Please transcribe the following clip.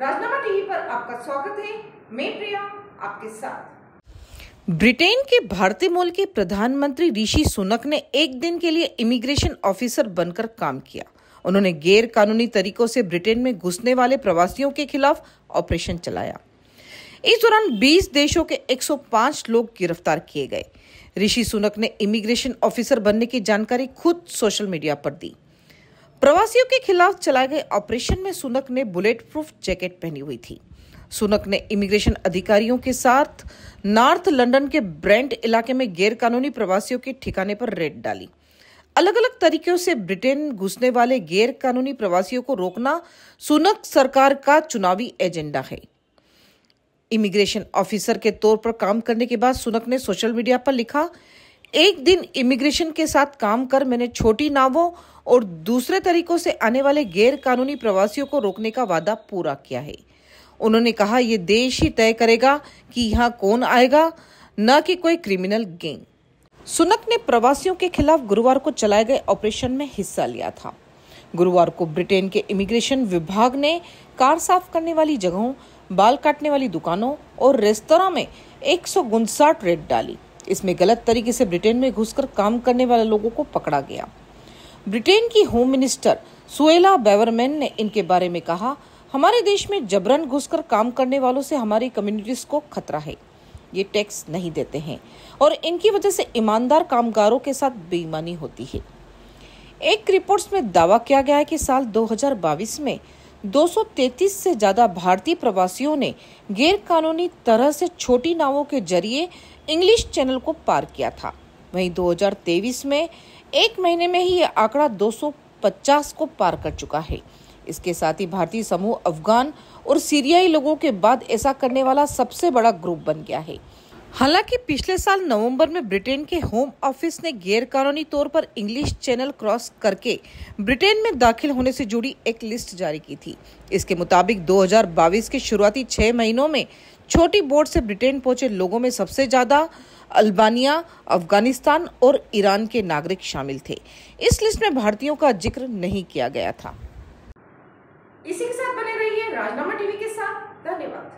राजनामा TV पर आपका स्वागत है मैं प्रिया आपके साथ ब्रिटेन के भारतीय मूल के प्रधानमंत्री ऋषि सुनक ने एक दिन के लिए इमिग्रेशन ऑफिसर बनकर काम किया उन्होंने गैर कानूनी तरीकों से ब्रिटेन में घुसने वाले प्रवासियों के खिलाफ ऑपरेशन चलाया इस दौरान 20 देशों के 105 लोग गिरफ्तार किए गए ऋषि सुनक ने इमिग्रेशन ऑफिसर बनने की जानकारी खुद सोशल मीडिया पर दी प्रवासियों के खिलाफ चलाए गए ऑपरेशन में सुनक ने बुलेट प्रूफ जैकेट पहनी हुई थी सुनक ने इमिग्रेशन अधिकारियों के साथ नॉर्थ लंदन के ब्रेंट इलाके में गैरकानूनी प्रवासियों के ठिकाने पर रेड डाली अलग अलग तरीकों से ब्रिटेन घुसने वाले गैर कानूनी प्रवासियों को रोकना सुनक सरकार का चुनावी एजेंडा है इमिग्रेशन ऑफिसर के तौर पर काम करने के बाद सुनक ने सोशल मीडिया पर लिखा एक दिन इमिग्रेशन के साथ काम कर मैंने छोटी नावों और दूसरे तरीकों से आने वाले गैर कानूनी प्रवासियों को रोकने का वादा पूरा किया है उन्होंने कहा यह देश ही तय करेगा कि यहाँ कौन आएगा न कि कोई क्रिमिनल गैंग सुनक ने प्रवासियों के खिलाफ गुरुवार को चलाए गए ऑपरेशन में हिस्सा लिया था गुरुवार को ब्रिटेन के इमिग्रेशन विभाग ने कार साफ करने वाली जगहों बाल काटने वाली दुकानों और रेस्तरा में एक रेड डाली इसमें गलत तरीके से ब्रिटेन में घुसकर काम करने वाले लोगों को पकड़ा गया ब्रिटेन की होम मिनिस्टर सुएला बेवरमैन ने इनके बारे में कहा हमारे देश में जबरन घुसकर काम करने वालों से हमारी कम्युनिटीज को खतरा है ये टैक्स नहीं देते हैं और इनकी वजह से ईमानदार कामगारों के साथ बेईमानी होती है एक रिपोर्ट्स में दावा किया गया है कि साल 2022 में 233 से ज्यादा भारतीय प्रवासियों ने गैरकानूनी तरह से छोटी नावों के जरिए इंग्लिश चैनल को पार किया था वहीं 2023 में एक महीने में ही यह आंकड़ा 250 को पार कर चुका है इसके साथ ही भारतीय समूह अफगान और सीरियाई लोगों के बाद ऐसा करने वाला सबसे बड़ा ग्रुप बन गया है हालांकि पिछले साल नवंबर में ब्रिटेन के होम ऑफिस ने गैरकानूनी तौर पर इंग्लिश चैनल क्रॉस करके ब्रिटेन में दाखिल होने से जुड़ी एक लिस्ट जारी की थी इसके मुताबिक 2022 के शुरुआती छह महीनों में छोटी बोट से ब्रिटेन पहुंचे लोगों में सबसे ज्यादा अल्बानिया अफगानिस्तान और ईरान के नागरिक शामिल थे इस लिस्ट में भारतीयों का जिक्र नहीं किया गया था इसी के साथ बने रहिए राजनामा टीवी के साथ धन्यवाद